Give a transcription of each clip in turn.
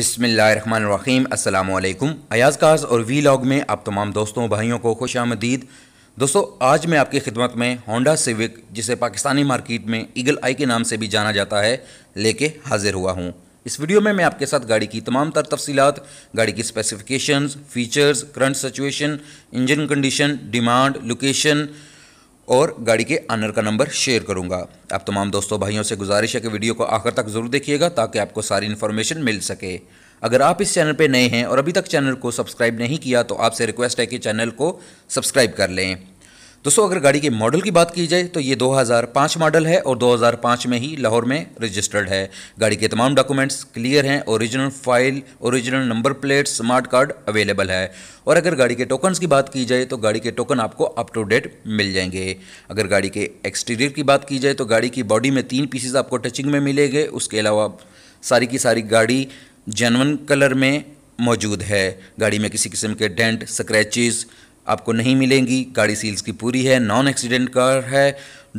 बसमीम अल्लाम अयाज़ काज और वी लॉग में आप तमाम दोस्तों भाइयों को खुश आमदीद दोस्तों आज मैं आपकी खिदमत में होंडा सिविक जिसे पाकिस्तानी मार्केट में ईगल आई के नाम से भी जाना जाता है लेके हाजिर हुआ हूँ इस वीडियो में मैं आपके साथ गाड़ी की तमाम तर तफसीत गाड़ी की specification features current situation engine condition demand location और गाड़ी के आनर का नंबर शेयर करूंगा आप तमाम दोस्तों भाइयों से गुजारिश है कि वीडियो को आखिर तक ज़रूर देखिएगा ताकि आपको सारी इन्फॉर्मेशन मिल सके अगर आप इस चैनल पर नए हैं और अभी तक चैनल को सब्सक्राइब नहीं किया तो आपसे रिक्वेस्ट है कि चैनल को सब्सक्राइब कर लें दोस्तों अगर गाड़ी के मॉडल की बात की जाए तो ये 2005 मॉडल है और 2005 में ही लाहौर में रजिस्टर्ड है गाड़ी के तमाम डॉक्यूमेंट्स क्लियर हैं original file original number plate smart card available है और अगर गाड़ी के टोकन्स की बात की जाए तो गाड़ी के टोकन आपको अप टू डेट मिल जाएंगे अगर गाड़ी के एक्सटीरियर की बात की जाए तो गाड़ी की बॉडी में तीन पीसेज आपको टचिंग में मिलेंगे उसके अलावा सारी की सारी गाड़ी जेनवन कलर में मौजूद है गाड़ी में किसी किस्म के डेंट स्क्रैचेज़ आपको नहीं मिलेंगी गाड़ी सील्स की पूरी है नॉन एक्सीडेंट कार है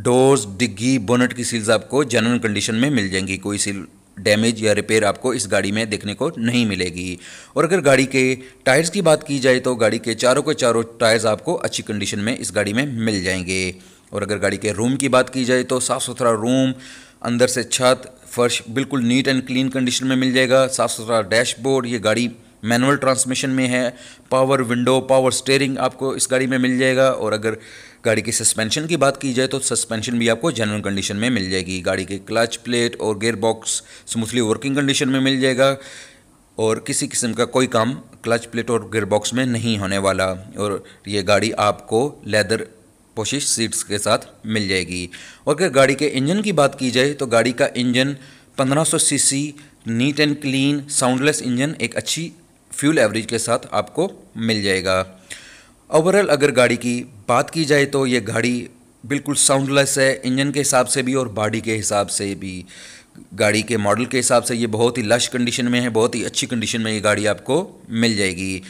डोर्स डिग्गी बोनट की सील्स आपको जनरल कंडीशन में मिल जाएंगी कोई सील डैमेज या रिपेयर आपको इस गाड़ी में देखने को नहीं मिलेगी और अगर गाड़ी के टायर्स की बात की जाए तो गाड़ी के चारों के चारों टायर्स आपको अच्छी कंडीशन में इस गाड़ी में मिल जाएंगे और अगर गाड़ी के रूम की बात की जाए तो साफ़ सुथरा रूम अंदर से छत फर्श बिल्कुल नीट एंड क्लीन कंडीशन में मिल जाएगा साफ़ सुथरा डैशबोर्ड ये गाड़ी मैनुअल ट्रांसमिशन में है पावर विंडो पावर स्टेयरिंग आपको इस गाड़ी में मिल जाएगा और अगर गाड़ी की सस्पेंशन की बात की जाए तो सस्पेंशन भी आपको जनरल कंडीशन में मिल जाएगी गाड़ी के क्लच प्लेट और gear box smoothly working condition में मिल जाएगा और किसी किस्म का कोई काम क्लच प्लेट और गेयर बॉक्स में नहीं होने वाला और ये गाड़ी आपको लेदर पोशिश सीट्स के साथ मिल जाएगी और अगर गाड़ी के इंजन की बात की जाए तो गाड़ी का engine 1500 CC neat and clean soundless engine एक अच्छी फ्यूल एवरेज के साथ आपको मिल जाएगा ओवरऑल अगर गाड़ी की बात की जाए तो ये गाड़ी बिल्कुल साउंडलेस है इंजन के हिसाब से भी और बॉडी के हिसाब से भी गाड़ी के मॉडल के हिसाब से ये बहुत ही लश कंडीशन में है बहुत ही अच्छी कंडीशन में ये गाड़ी आपको मिल जाएगी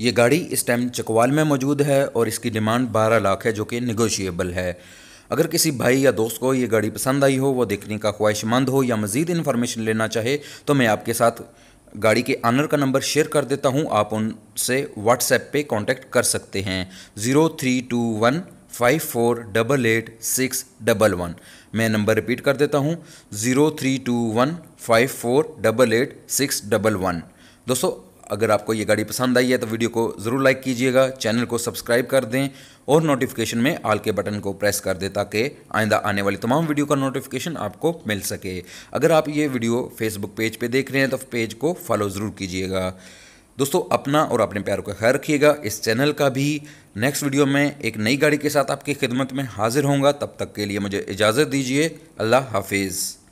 ये गाड़ी इस टाइम चकवाल में मौजूद है और इसकी डिमांड 12 लाख है जो कि निगोशिएबल है अगर किसी भाई या दोस्त को ये गाड़ी पसंद आई हो वो देखने का ख्वाहिशमंद हो या मज़ीद इन्फॉर्मेशन लेना चाहे तो मैं आपके साथ गाड़ी के आनर का नंबर शेयर कर देता हूँ आप उनसे व्हाट्सएप पे कांटेक्ट कर सकते हैं zero three two one five four double eight six double one मैं नंबर रिपीट कर देता हूँ zero three two one five four double eight six double one दोस्तों अगर आपको ये गाड़ी पसंद आई है तो वीडियो को ज़रूर लाइक कीजिएगा चैनल को सब्सक्राइब कर दें और नोटिफिकेशन में आल के बटन को प्रेस कर दें ताकि आइंदा आने वाली तमाम वीडियो का नोटिफिकेशन आपको मिल सके अगर आप ये वीडियो फेसबुक पेज पे देख रहे हैं तो पेज को फॉलो ज़रूर कीजिएगा दोस्तों अपना और अपने प्यारों का ख्याल रखिएगा इस चैनल का भी नेक्स्ट वीडियो में एक नई गाड़ी के साथ आपकी खिदमत में हाजिर होंगे तब तक के लिए मुझे इजाज़त दीजिए अल्लाह हाफिज़